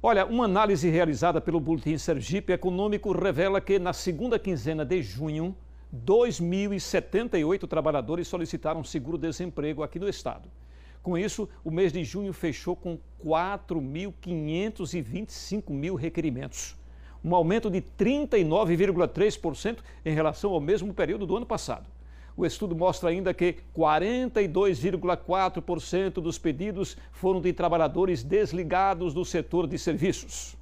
Olha, uma análise realizada pelo Boletim Sergipe Econômico revela que na segunda quinzena de junho, 2.078 trabalhadores solicitaram seguro-desemprego aqui no estado. Com isso, o mês de junho fechou com 4.525 mil requerimentos, um aumento de 39,3% em relação ao mesmo período do ano passado. O estudo mostra ainda que 42,4% dos pedidos foram de trabalhadores desligados do setor de serviços.